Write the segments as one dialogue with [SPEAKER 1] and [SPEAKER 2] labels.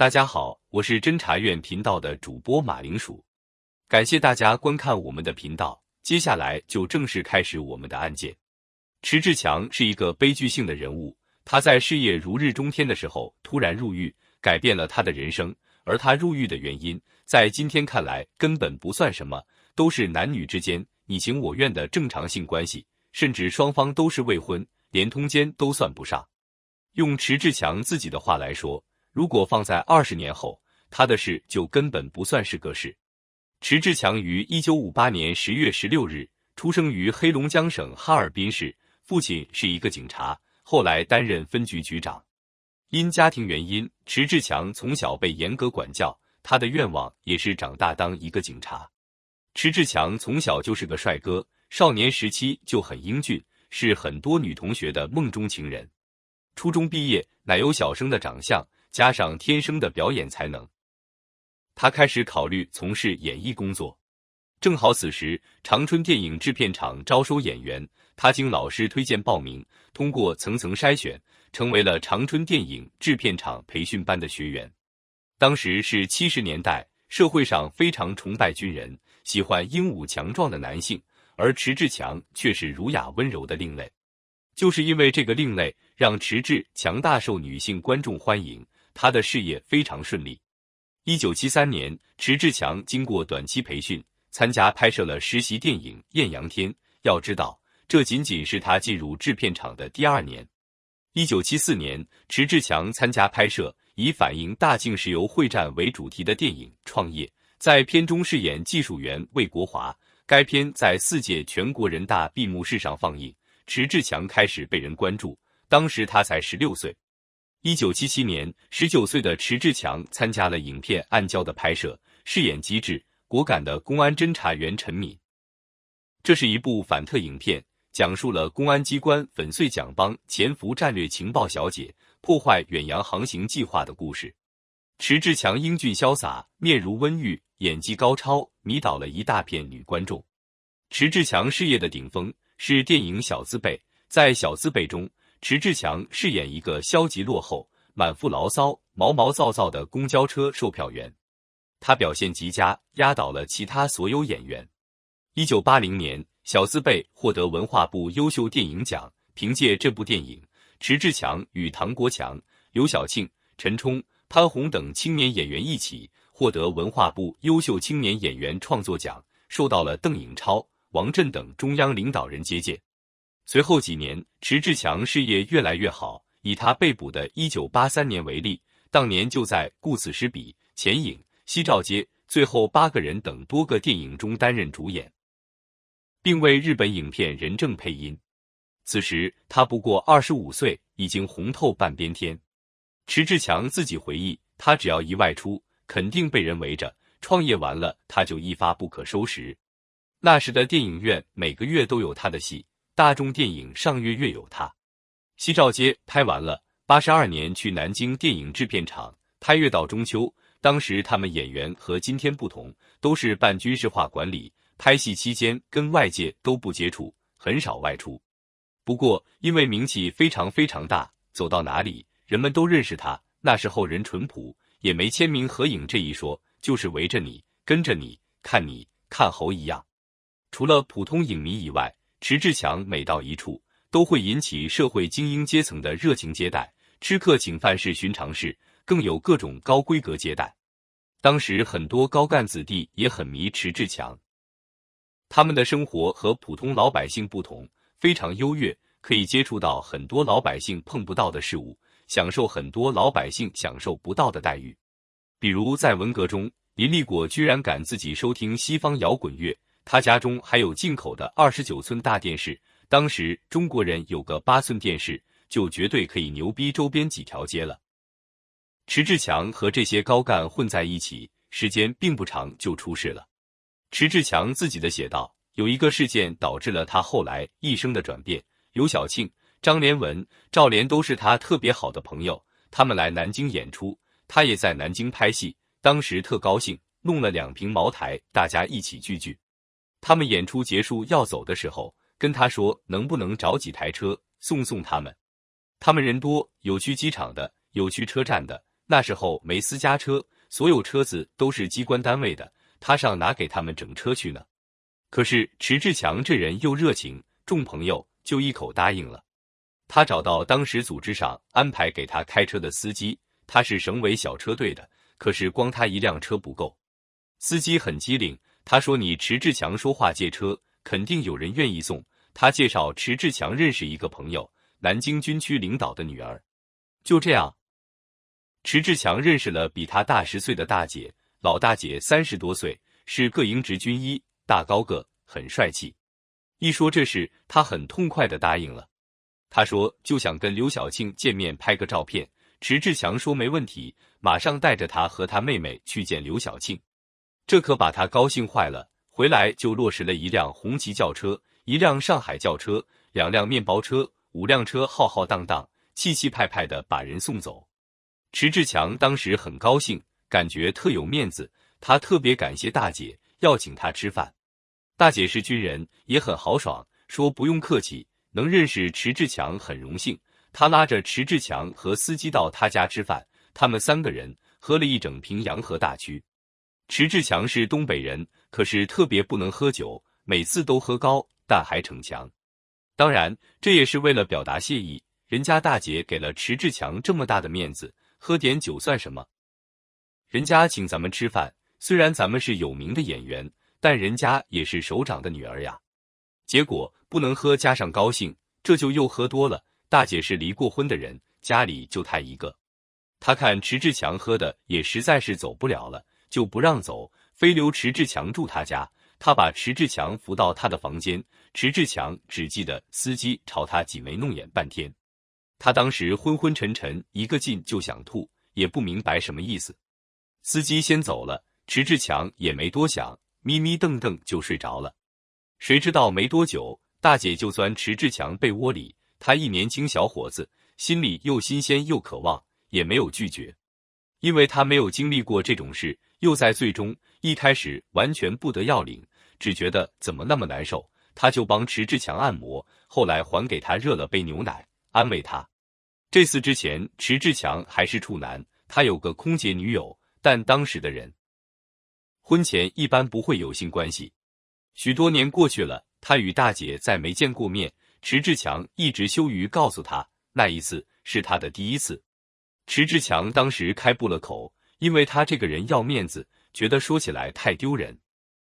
[SPEAKER 1] 大家好，我是侦查院频道的主播马铃薯，感谢大家观看我们的频道。接下来就正式开始我们的案件。迟志强是一个悲剧性的人物，他在事业如日中天的时候突然入狱，改变了他的人生。而他入狱的原因，在今天看来根本不算什么，都是男女之间你情我愿的正常性关系，甚至双方都是未婚，连通奸都算不上。用迟志强自己的话来说。如果放在二十年后，他的事就根本不算是个事。迟志强于一九五八年十月十六日出生于黑龙江省哈尔滨市，父亲是一个警察，后来担任分局局长。因家庭原因，迟志强从小被严格管教，他的愿望也是长大当一个警察。迟志强从小就是个帅哥，少年时期就很英俊，是很多女同学的梦中情人。初中毕业，奶油小生的长相。加上天生的表演才能，他开始考虑从事演艺工作。正好此时长春电影制片厂招收演员，他经老师推荐报名，通过层层筛选，成为了长春电影制片厂培训班的学员。当时是七十年代，社会上非常崇拜军人，喜欢英武强壮的男性，而迟志强却是儒雅温柔的另类。就是因为这个另类，让迟志强大受女性观众欢迎。他的事业非常顺利。一九七三年，迟志强经过短期培训，参加拍摄了实习电影《艳阳天》。要知道，这仅仅是他进入制片厂的第二年。一九七四年，迟志强参加拍摄以反映大庆石油会战为主题的电影《创业》，在片中饰演技术员魏国华。该片在四届全国人大闭幕式上放映，迟志强开始被人关注。当时他才十六岁。一九七七年，十九岁的迟志强参加了影片《暗礁》的拍摄，饰演机智果敢的公安侦查员陈敏。这是一部反特影片，讲述了公安机关粉碎蒋帮潜伏战略情报小姐破坏远洋航行计划的故事。迟志强英俊潇洒，面如温玉，演技高超，迷倒了一大片女观众。迟志强事业的顶峰是电影《小资辈》，在《小资辈》中。迟志强饰演一个消极落后、满腹牢骚、毛毛躁躁的公交车售票员，他表现极佳，压倒了其他所有演员。一九八零年，《小字辈》获得文化部优秀电影奖，凭借这部电影，迟志强与唐国强、刘晓庆、陈冲、潘虹等青年演员一起获得文化部优秀青年演员创作奖，受到了邓颖超、王震等中央领导人接见。随后几年，迟志强事业越来越好。以他被捕的一九八三年为例，当年就在《顾此失彼》《前影》《西照街》《最后八个人》等多个电影中担任主演，并为日本影片《人证》配音。此时他不过二十五岁，已经红透半边天。迟志强自己回忆，他只要一外出，肯定被人围着。创业完了，他就一发不可收拾。那时的电影院每个月都有他的戏。大众电影上月月有他，西照街拍完了。八十二年去南京电影制片厂拍《月到中秋》，当时他们演员和今天不同，都是半军事化管理，拍戏期间跟外界都不接触，很少外出。不过因为名气非常非常大，走到哪里人们都认识他。那时候人淳朴，也没签名合影这一说，就是围着你，跟着你看你看猴一样。除了普通影迷以外。迟志强每到一处，都会引起社会精英阶层的热情接待。吃客请饭是寻常事，更有各种高规格接待。当时很多高干子弟也很迷迟志强，他们的生活和普通老百姓不同，非常优越，可以接触到很多老百姓碰不到的事物，享受很多老百姓享受不到的待遇。比如在文革中，林立果居然敢自己收听西方摇滚乐。他家中还有进口的二十九寸大电视，当时中国人有个八寸电视就绝对可以牛逼周边几条街了。迟志强和这些高干混在一起时间并不长，就出事了。迟志强自己的写道：“有一个事件导致了他后来一生的转变。刘晓庆、张连文、赵连都是他特别好的朋友，他们来南京演出，他也在南京拍戏，当时特高兴，弄了两瓶茅台，大家一起聚聚。”他们演出结束要走的时候，跟他说能不能找几台车送送他们。他们人多，有去机场的，有去车站的。那时候没私家车，所有车子都是机关单位的。他上哪给他们整车去呢？可是迟志强这人又热情，众朋友就一口答应了。他找到当时组织上安排给他开车的司机，他是省委小车队的。可是光他一辆车不够，司机很机灵。他说：“你迟志强说话借车，肯定有人愿意送他。介绍迟志强认识一个朋友，南京军区领导的女儿。就这样，迟志强认识了比他大十岁的大姐，老大姐三十多岁，是各营职军医，大高个，很帅气。一说这事，他很痛快的答应了。他说就想跟刘晓庆见面拍个照片。迟志强说没问题，马上带着他和他妹妹去见刘晓庆。”这可把他高兴坏了，回来就落实了一辆红旗轿车，一辆上海轿车，两辆面包车，五辆车浩浩荡荡、气气派派的把人送走。迟志强当时很高兴，感觉特有面子，他特别感谢大姐，要请他吃饭。大姐是军人，也很豪爽，说不用客气，能认识迟志强很荣幸。他拉着迟志强和司机到他家吃饭，他们三个人喝了一整瓶洋河大曲。迟志强是东北人，可是特别不能喝酒，每次都喝高，但还逞强。当然，这也是为了表达谢意，人家大姐给了迟志强这么大的面子，喝点酒算什么？人家请咱们吃饭，虽然咱们是有名的演员，但人家也是首长的女儿呀。结果不能喝，加上高兴，这就又喝多了。大姐是离过婚的人，家里就她一个，她看迟志强喝的也实在是走不了了。就不让走，非留迟志强住他家。他把迟志强扶到他的房间。迟志强只记得司机朝他挤眉弄眼半天，他当时昏昏沉沉，一个劲就想吐，也不明白什么意思。司机先走了，迟志强也没多想，眯眯瞪瞪就睡着了。谁知道没多久，大姐就钻迟志强被窝里。他一年轻小伙子，心里又新鲜又渴望，也没有拒绝。因为他没有经历过这种事，又在最终一开始完全不得要领，只觉得怎么那么难受，他就帮迟志强按摩，后来还给他热了杯牛奶，安慰他。这次之前，迟志强还是处男，他有个空姐女友，但当时的人婚前一般不会有性关系。许多年过去了，他与大姐再没见过面，迟志强一直羞于告诉他，那一次是他的第一次。迟志强当时开不了口，因为他这个人要面子，觉得说起来太丢人。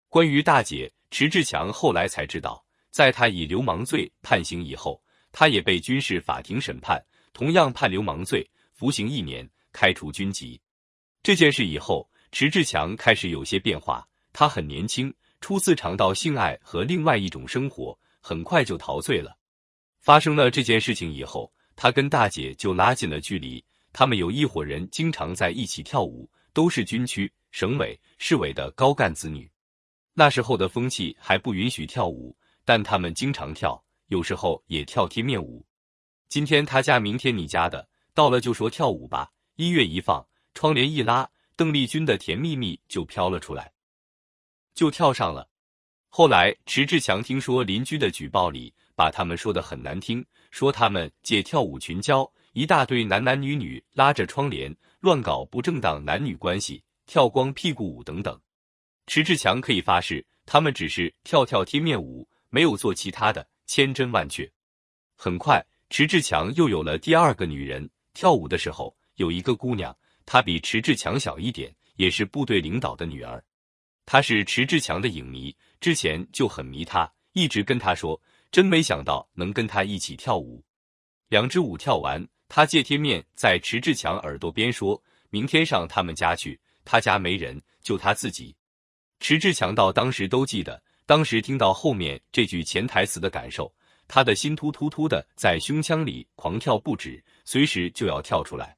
[SPEAKER 1] 关于大姐，迟志强后来才知道，在他以流氓罪判刑以后，他也被军事法庭审判，同样判流氓罪，服刑一年，开除军籍。这件事以后，迟志强开始有些变化。他很年轻，初次尝到性爱和另外一种生活，很快就陶醉了。发生了这件事情以后，他跟大姐就拉近了距离。他们有一伙人经常在一起跳舞，都是军区、省委、市委的高干子女。那时候的风气还不允许跳舞，但他们经常跳，有时候也跳贴面舞。今天他家，明天你家的，到了就说跳舞吧。音乐一放，窗帘一拉，邓丽君的《甜蜜蜜》就飘了出来，就跳上了。后来，迟志强听说邻居的举报里把他们说的很难听，说他们借跳舞群交。一大堆男男女女拉着窗帘乱搞不正当男女关系，跳光屁股舞等等。迟志强可以发誓，他们只是跳跳贴面舞，没有做其他的，千真万确。很快，迟志强又有了第二个女人。跳舞的时候，有一个姑娘，她比迟志强小一点，也是部队领导的女儿。她是迟志强的影迷，之前就很迷他，一直跟他说，真没想到能跟他一起跳舞。两支舞跳完。他借天面在迟志强耳朵边说：“明天上他们家去，他家没人，就他自己。”迟志强到当时都记得，当时听到后面这句潜台词的感受，他的心突突突的在胸腔里狂跳不止，随时就要跳出来。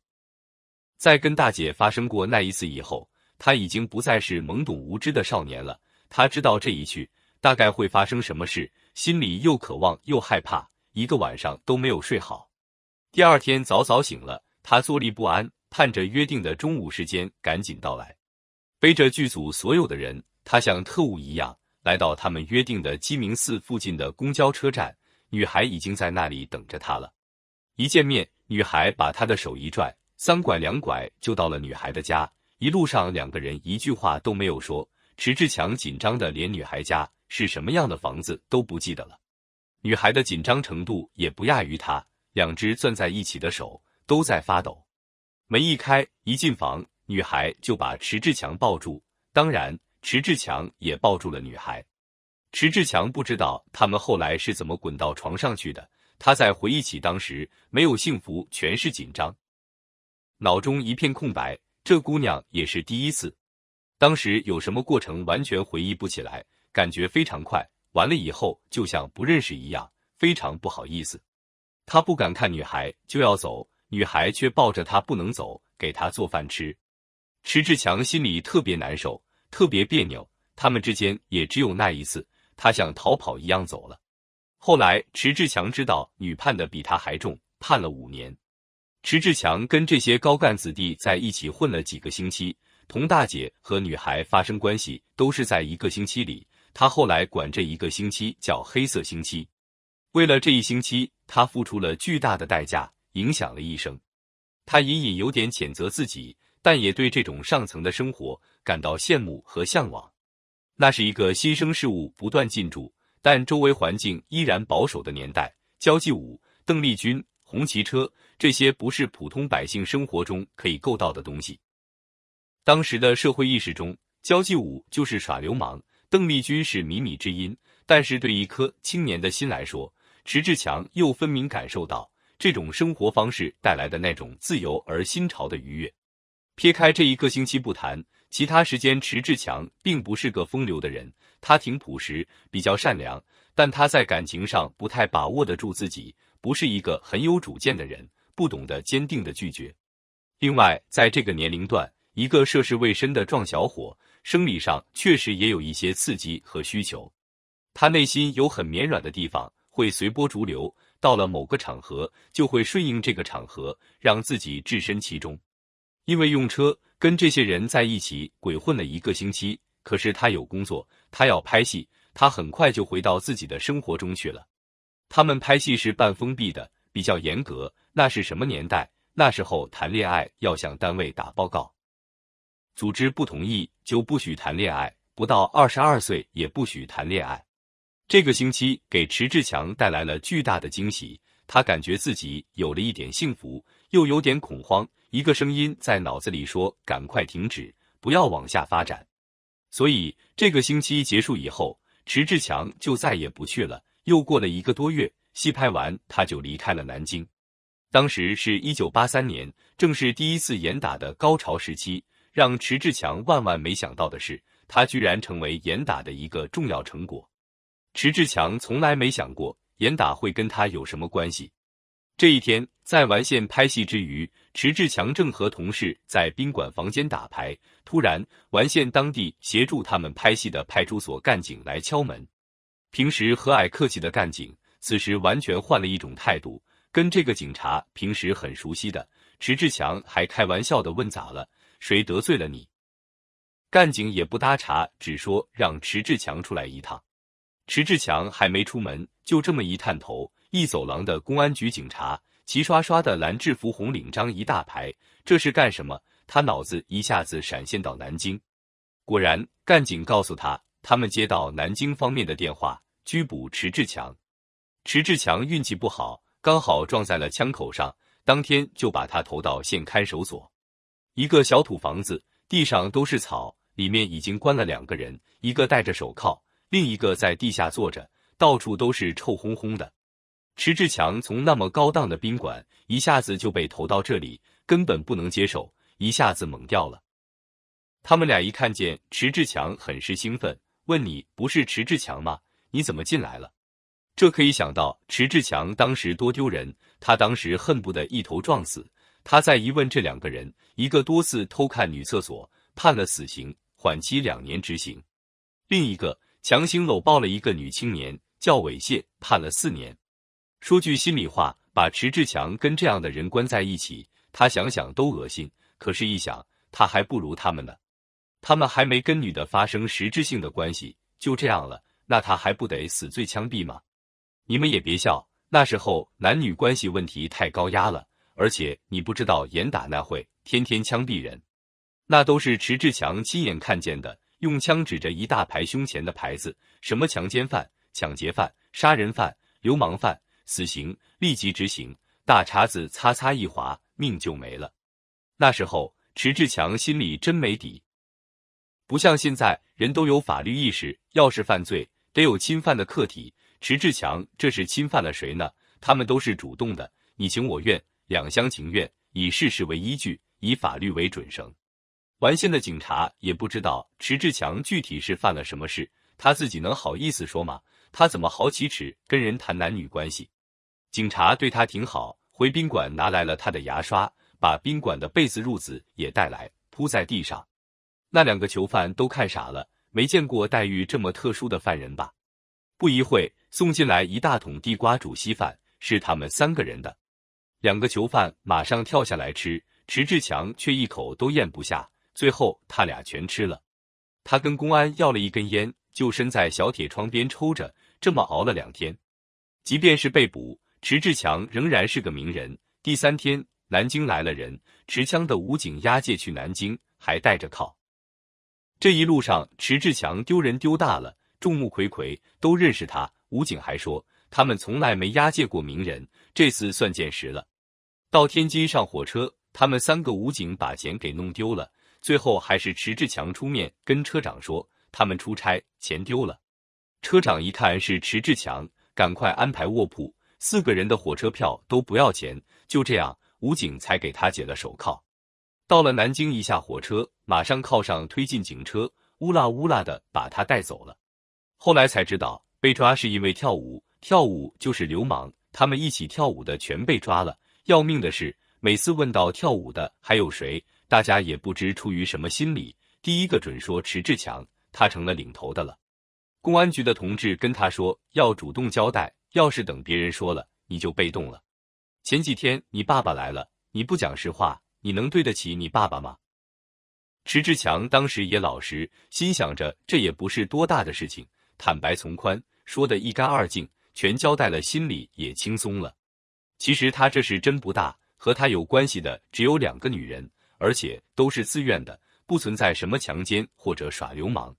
[SPEAKER 1] 在跟大姐发生过那一次以后，他已经不再是懵懂无知的少年了。他知道这一去大概会发生什么事，心里又渴望又害怕，一个晚上都没有睡好。第二天早早醒了，他坐立不安，盼着约定的中午时间赶紧到来。背着剧组所有的人，他像特务一样来到他们约定的鸡鸣寺附近的公交车站。女孩已经在那里等着他了。一见面，女孩把他的手一拽，三拐两拐就到了女孩的家。一路上，两个人一句话都没有说。迟志强紧张的连女孩家是什么样的房子都不记得了，女孩的紧张程度也不亚于他。两只攥在一起的手都在发抖。门一开，一进房，女孩就把迟志强抱住，当然，迟志强也抱住了女孩。迟志强不知道他们后来是怎么滚到床上去的。他在回忆起当时，没有幸福，全是紧张，脑中一片空白。这姑娘也是第一次，当时有什么过程，完全回忆不起来，感觉非常快。完了以后，就像不认识一样，非常不好意思。他不敢看女孩，就要走，女孩却抱着他不能走，给他做饭吃。迟志强心里特别难受，特别别扭。他们之间也只有那一次，他像逃跑一样走了。后来，迟志强知道女判的比他还重，判了五年。迟志强跟这些高干子弟在一起混了几个星期，佟大姐和女孩发生关系都是在一个星期里，他后来管这一个星期叫“黑色星期”。为了这一星期，他付出了巨大的代价，影响了一生。他隐隐有点谴责自己，但也对这种上层的生活感到羡慕和向往。那是一个新生事物不断进驻，但周围环境依然保守的年代。交际舞、邓丽君、红旗车，这些不是普通百姓生活中可以够到的东西。当时的社会意识中，交际舞就是耍流氓，邓丽君是靡靡之音。但是对一颗青年的心来说，迟志强又分明感受到这种生活方式带来的那种自由而新潮的愉悦。撇开这一个星期不谈，其他时间，迟志强并不是个风流的人，他挺朴实，比较善良，但他在感情上不太把握得住自己，不是一个很有主见的人，不懂得坚定的拒绝。另外，在这个年龄段，一个涉世未深的壮小伙，生理上确实也有一些刺激和需求，他内心有很绵软的地方。会随波逐流，到了某个场合，就会顺应这个场合，让自己置身其中。因为用车跟这些人在一起鬼混了一个星期，可是他有工作，他要拍戏，他很快就回到自己的生活中去了。他们拍戏是半封闭的，比较严格。那是什么年代？那时候谈恋爱要向单位打报告，组织不同意就不许谈恋爱，不到二十二岁也不许谈恋爱。这个星期给迟志强带来了巨大的惊喜，他感觉自己有了一点幸福，又有点恐慌。一个声音在脑子里说：“赶快停止，不要往下发展。”所以这个星期结束以后，迟志强就再也不去了。又过了一个多月，戏拍完，他就离开了南京。当时是一九八三年，正是第一次严打的高潮时期。让迟志强万万没想到的是，他居然成为严打的一个重要成果。迟志强从来没想过严打会跟他有什么关系。这一天，在完县拍戏之余，迟志强正和同事在宾馆房间打牌，突然完县当地协助他们拍戏的派出所干警来敲门。平时和蔼客气的干警，此时完全换了一种态度。跟这个警察平时很熟悉的迟志强还开玩笑的问：“咋了？谁得罪了你？”干警也不搭茬，只说让迟志强出来一趟。迟志强还没出门，就这么一探头，一走廊的公安局警察齐刷刷的蓝制服、红领章一大排，这是干什么？他脑子一下子闪现到南京，果然，干警告诉他，他们接到南京方面的电话，拘捕迟志强。迟志强运气不好，刚好撞在了枪口上，当天就把他投到县看守所，一个小土房子，地上都是草，里面已经关了两个人，一个戴着手铐。另一个在地下坐着，到处都是臭烘烘的。迟志强从那么高档的宾馆一下子就被投到这里，根本不能接受，一下子懵掉了。他们俩一看见迟志强，很是兴奋，问：“你不是迟志强吗？你怎么进来了？”这可以想到迟志强当时多丢人，他当时恨不得一头撞死。他再一问这两个人，一个多次偷看女厕所，判了死刑，缓期两年执行；另一个。强行搂抱了一个女青年，叫猥亵，判了四年。说句心里话，把迟志强跟这样的人关在一起，他想想都恶心。可是，一想他还不如他们呢，他们还没跟女的发生实质性的关系，就这样了，那他还不得死罪枪毙吗？你们也别笑，那时候男女关系问题太高压了，而且你不知道严打那会天天枪毙人，那都是迟志强亲眼看见的。用枪指着一大排胸前的牌子，什么强奸犯、抢劫犯、杀人犯、流氓犯，死刑，立即执行！大叉子擦擦一划，命就没了。那时候，迟志强心里真没底。不像现在，人都有法律意识，要是犯罪，得有侵犯的客体。迟志强这是侵犯了谁呢？他们都是主动的，你情我愿，两厢情愿，以事实为依据，以法律为准绳。完县的警察也不知道迟志强具体是犯了什么事，他自己能好意思说吗？他怎么好启齿跟人谈男女关系？警察对他挺好，回宾馆拿来了他的牙刷，把宾馆的被子褥子也带来铺在地上。那两个囚犯都看傻了，没见过待遇这么特殊的犯人吧？不一会，送进来一大桶地瓜煮稀饭，是他们三个人的。两个囚犯马上跳下来吃，迟志强却一口都咽不下。最后他俩全吃了，他跟公安要了一根烟，就身在小铁窗边抽着，这么熬了两天。即便是被捕，迟志强仍然是个名人。第三天，南京来了人，持枪的武警押解去南京，还带着铐。这一路上，迟志强丢人丢大了，众目睽睽都认识他。武警还说，他们从来没押解过名人，这次算见识了。到天津上火车，他们三个武警把钱给弄丢了。最后还是迟志强出面跟车长说，他们出差钱丢了。车长一看是迟志强，赶快安排卧铺，四个人的火车票都不要钱。就这样，武警才给他解了手铐。到了南京一下火车，马上铐上推进警车，乌拉乌拉的把他带走了。后来才知道被抓是因为跳舞，跳舞就是流氓，他们一起跳舞的全被抓了。要命的是，每次问到跳舞的还有谁。大家也不知出于什么心理，第一个准说迟志强，他成了领头的了。公安局的同志跟他说，要主动交代，要是等别人说了，你就被动了。前几天你爸爸来了，你不讲实话，你能对得起你爸爸吗？迟志强当时也老实，心想着这也不是多大的事情，坦白从宽，说的一干二净，全交代了，心里也轻松了。其实他这事真不大，和他有关系的只有两个女人。而且都是自愿的，不存在什么强奸或者耍流氓。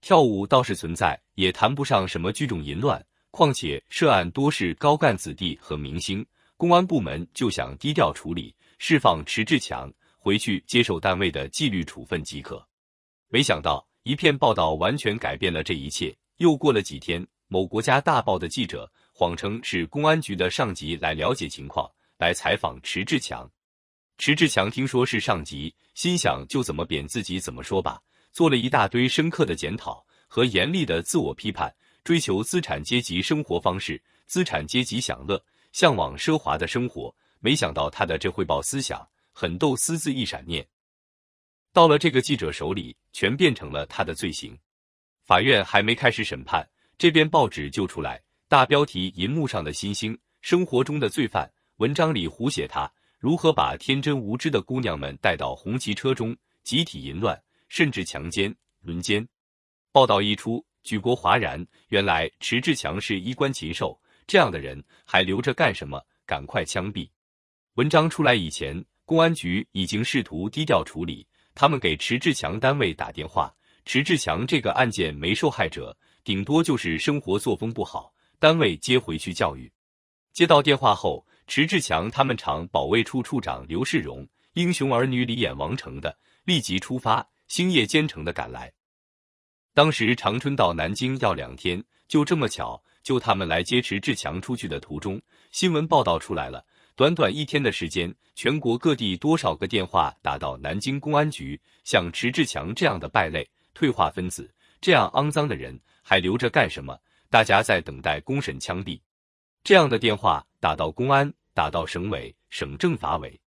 [SPEAKER 1] 跳舞倒是存在，也谈不上什么聚众淫乱。况且涉案多是高干子弟和明星，公安部门就想低调处理，释放迟志强，回去接受单位的纪律处分即可。没想到，一片报道完全改变了这一切。又过了几天，某国家大报的记者谎称是公安局的上级来了解情况，来采访迟志强。迟志强听说是上级，心想就怎么贬自己怎么说吧，做了一大堆深刻的检讨和严厉的自我批判，追求资产阶级生活方式、资产阶级享乐，向往奢华的生活。没想到他的这汇报思想很逗，私自一闪念，到了这个记者手里，全变成了他的罪行。法院还没开始审判，这边报纸就出来大标题：银幕上的新星，生活中的罪犯。文章里胡写他。如何把天真无知的姑娘们带到红旗车中集体淫乱，甚至强奸、轮奸？报道一出，举国哗然。原来迟志强是衣冠禽兽，这样的人还留着干什么？赶快枪毙！文章出来以前，公安局已经试图低调处理。他们给迟志强单位打电话，迟志强这个案件没受害者，顶多就是生活作风不好，单位接回去教育。接到电话后。迟志强，他们厂保卫处处长刘世荣，《英雄儿女》里演王成的，立即出发，星夜兼程的赶来。当时长春到南京要两天，就这么巧，就他们来接迟志强出去的途中，新闻报道出来了。短短一天的时间，全国各地多少个电话打到南京公安局，像迟志强这样的败类、退化分子，这样肮脏的人还留着干什么？大家在等待公审、枪毙。这样的电话打到公安。打到省委、省政法委、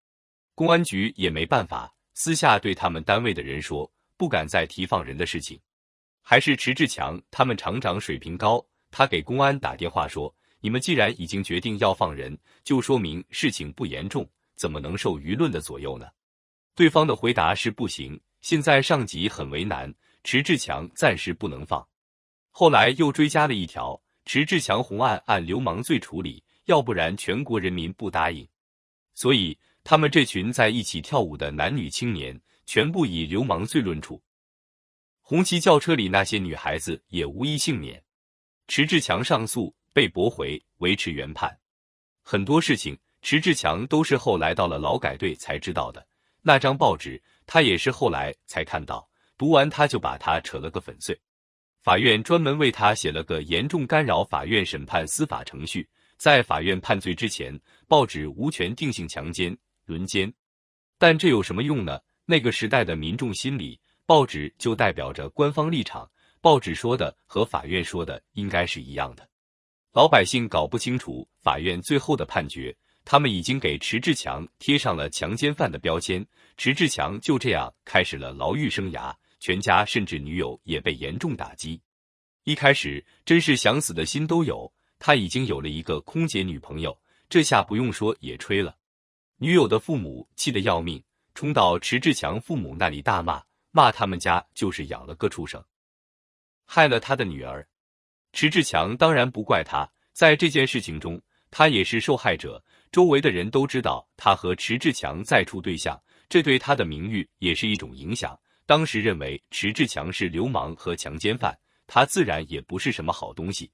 [SPEAKER 1] 公安局也没办法，私下对他们单位的人说，不敢再提放人的事情。还是迟志强他们厂长水平高，他给公安打电话说：“你们既然已经决定要放人，就说明事情不严重，怎么能受舆论的左右呢？”对方的回答是：“不行，现在上级很为难，迟志强暂时不能放。”后来又追加了一条：迟志强红案按流氓罪处理。要不然全国人民不答应，所以他们这群在一起跳舞的男女青年全部以流氓罪论处。红旗轿车里那些女孩子也无一幸免。迟志强上诉被驳回，维持原判。很多事情迟志强都是后来到了劳改队才知道的。那张报纸他也是后来才看到，读完他就把它扯了个粉碎。法院专门为他写了个严重干扰法院审判司法程序。在法院判罪之前，报纸无权定性强奸、轮奸，但这有什么用呢？那个时代的民众心理，报纸就代表着官方立场，报纸说的和法院说的应该是一样的。老百姓搞不清楚法院最后的判决，他们已经给迟志强贴上了强奸犯的标签。迟志强就这样开始了牢狱生涯，全家甚至女友也被严重打击。一开始真是想死的心都有。他已经有了一个空姐女朋友，这下不用说也吹了。女友的父母气得要命，冲到迟志强父母那里大骂，骂他们家就是养了个畜生，害了他的女儿。迟志强当然不怪他，在这件事情中，他也是受害者。周围的人都知道他和迟志强在处对象，这对他的名誉也是一种影响。当时认为迟志强是流氓和强奸犯，他自然也不是什么好东西。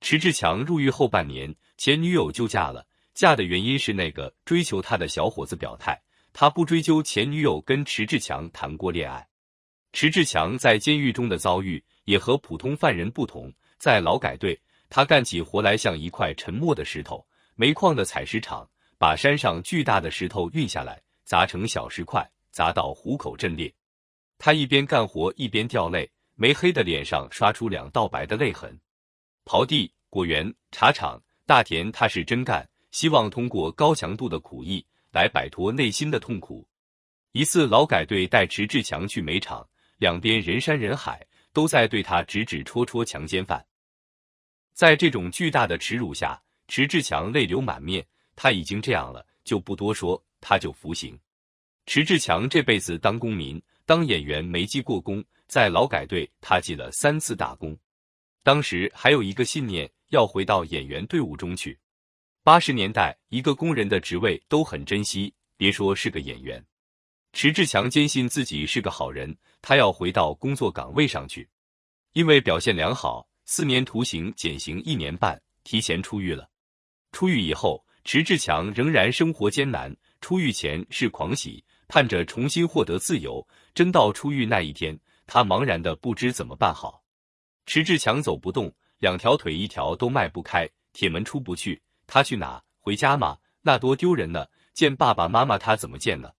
[SPEAKER 1] 迟志强入狱后半年，前女友就嫁了。嫁的原因是那个追求他的小伙子表态，他不追究前女友跟迟志强谈过恋爱。迟志强在监狱中的遭遇也和普通犯人不同，在劳改队，他干起活来像一块沉默的石头。煤矿的采石场，把山上巨大的石头运下来，砸成小石块，砸到虎口阵裂。他一边干活一边掉泪，没黑的脸上刷出两道白的泪痕。刨地、果园、茶厂、大田，他是真干，希望通过高强度的苦役来摆脱内心的痛苦。一次，劳改队带迟志强去煤场，两边人山人海，都在对他指指戳戳，强奸犯。在这种巨大的耻辱下，迟志强泪流满面。他已经这样了，就不多说，他就服刑。迟志强这辈子当公民、当演员没记过功，在劳改队他记了三次大功。当时还有一个信念，要回到演员队伍中去。八十年代，一个工人的职位都很珍惜，别说是个演员。迟志强坚信自己是个好人，他要回到工作岗位上去。因为表现良好，四年徒刑减刑一年半，提前出狱了。出狱以后，迟志强仍然生活艰难。出狱前是狂喜，盼着重新获得自由。真到出狱那一天，他茫然的不知怎么办好。迟志强走不动，两条腿一条都迈不开，铁门出不去。他去哪？回家吗？那多丢人呢！见爸爸妈妈他怎么见呢？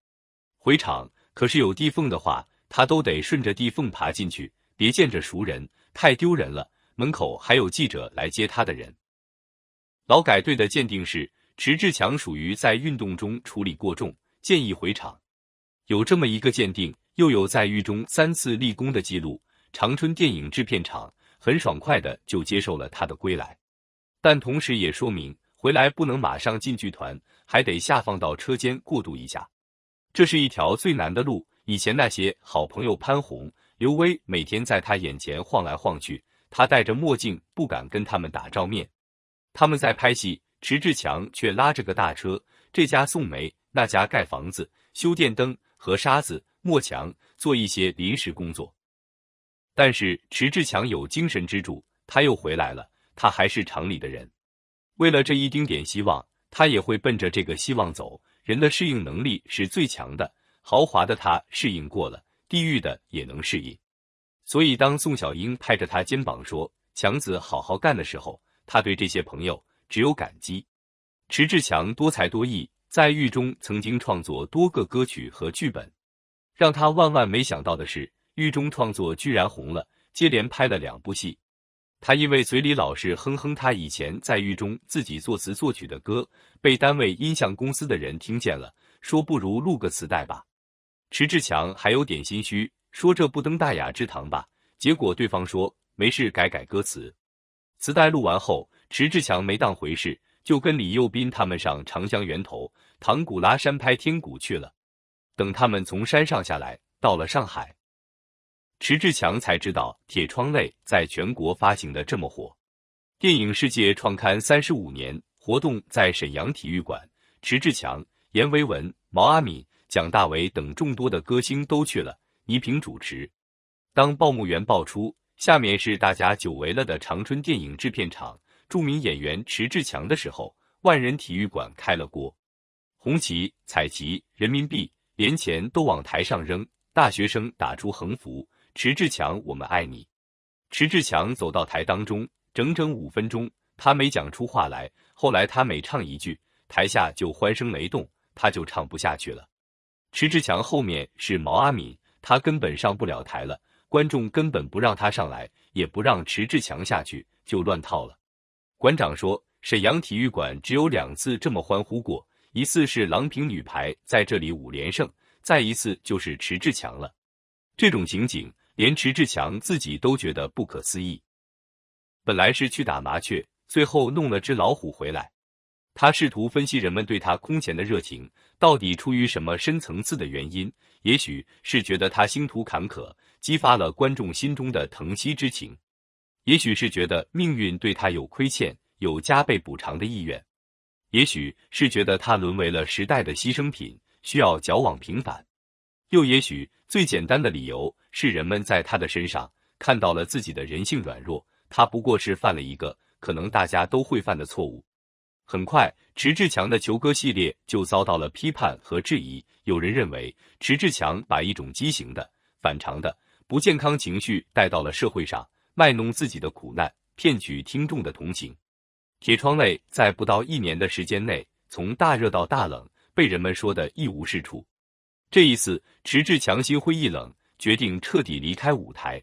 [SPEAKER 1] 回场可是有地缝的话，他都得顺着地缝爬进去。别见着熟人，太丢人了。门口还有记者来接他的人。劳改队的鉴定是：迟志强属于在运动中处理过重，建议回厂。有这么一个鉴定，又有在狱中三次立功的记录，长春电影制片厂。很爽快的就接受了他的归来，但同时也说明回来不能马上进剧团，还得下放到车间过渡一下。这是一条最难的路。以前那些好朋友潘虹、刘威每天在他眼前晃来晃去，他戴着墨镜不敢跟他们打照面。他们在拍戏，迟志强却拉着个大车，这家送煤，那家盖房子、修电灯和沙子、磨墙，做一些临时工作。但是迟志强有精神支柱，他又回来了，他还是厂里的人。为了这一丁点希望，他也会奔着这个希望走。人的适应能力是最强的，豪华的他适应过了，地狱的也能适应。所以，当宋小英拍着他肩膀说：“强子，好好干”的时候，他对这些朋友只有感激。迟志强多才多艺，在狱中曾经创作多个歌曲和剧本。让他万万没想到的是。狱中创作居然红了，接连拍了两部戏。他因为嘴里老是哼哼，他以前在狱中自己作词作曲的歌，被单位音像公司的人听见了，说不如录个磁带吧。迟志强还有点心虚，说这不登大雅之堂吧。结果对方说没事，改改歌词。磁带录完后，迟志强没当回事，就跟李幼斌他们上长江源头唐古拉山拍天鼓去了。等他们从山上下来，到了上海。迟志强才知道《铁窗泪》在全国发行的这么火。电影《世界》创刊三十五年活动在沈阳体育馆，迟志强、阎维文、毛阿敏、蒋大为等众多的歌星都去了。倪萍主持。当报幕员报出“下面是大家久违了的长春电影制片厂著名演员迟志强”的时候，万人体育馆开了锅，红旗、彩旗、人民币，连钱都往台上扔。大学生打出横幅。迟志强，我们爱你。迟志强走到台当中，整整五分钟，他没讲出话来。后来他每唱一句，台下就欢声雷动，他就唱不下去了。迟志强后面是毛阿敏，他根本上不了台了，观众根本不让他上来，也不让迟志强下去，就乱套了。馆长说，沈阳体育馆只有两次这么欢呼过，一次是郎平女排在这里五连胜，再一次就是迟志强了。这种情景。连迟志强自己都觉得不可思议。本来是去打麻雀，最后弄了只老虎回来。他试图分析人们对他空前的热情到底出于什么深层次的原因。也许是觉得他星途坎坷，激发了观众心中的疼惜之情；也许是觉得命运对他有亏欠，有加倍补偿的意愿；也许是觉得他沦为了时代的牺牲品，需要矫枉平反；又也许最简单的理由。是人们在他的身上看到了自己的人性软弱，他不过是犯了一个可能大家都会犯的错误。很快，迟志强的球歌系列就遭到了批判和质疑。有人认为，迟志强把一种畸形的、反常的、不健康情绪带到了社会上，卖弄自己的苦难，骗取听众的同情。《铁窗泪》在不到一年的时间内，从大热到大冷，被人们说的一无是处。这一次，迟志强心灰意冷。决定彻底离开舞台，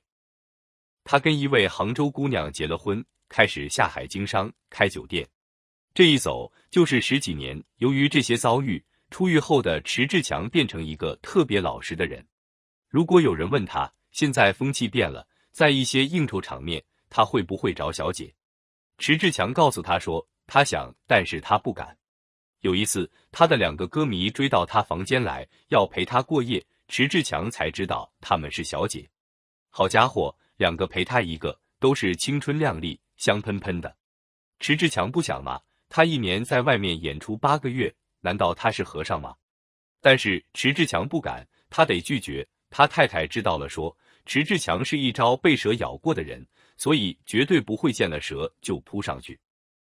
[SPEAKER 1] 他跟一位杭州姑娘结了婚，开始下海经商，开酒店。这一走就是十几年。由于这些遭遇，出狱后的迟志强变成一个特别老实的人。如果有人问他，现在风气变了，在一些应酬场面，他会不会找小姐？迟志强告诉他说，他想，但是他不敢。有一次，他的两个歌迷追到他房间来，要陪他过夜。迟志强才知道他们是小姐，好家伙，两个陪他一个，都是青春靓丽、香喷喷的。迟志强不想吗？他一年在外面演出八个月，难道他是和尚吗？但是迟志强不敢，他得拒绝。他太太知道了，说迟志强是一招被蛇咬过的人，所以绝对不会见了蛇就扑上去。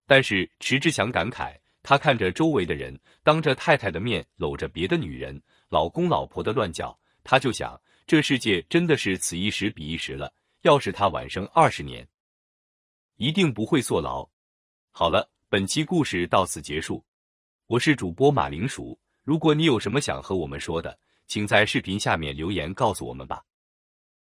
[SPEAKER 1] 但是迟志强感慨，他看着周围的人，当着太太的面搂着别的女人。老公老婆的乱叫，他就想，这世界真的是此一时彼一时了。要是他晚生二十年，一定不会坐牢。好了，本期故事到此结束。我是主播马铃薯，如果你有什么想和我们说的，请在视频下面留言告诉我们吧。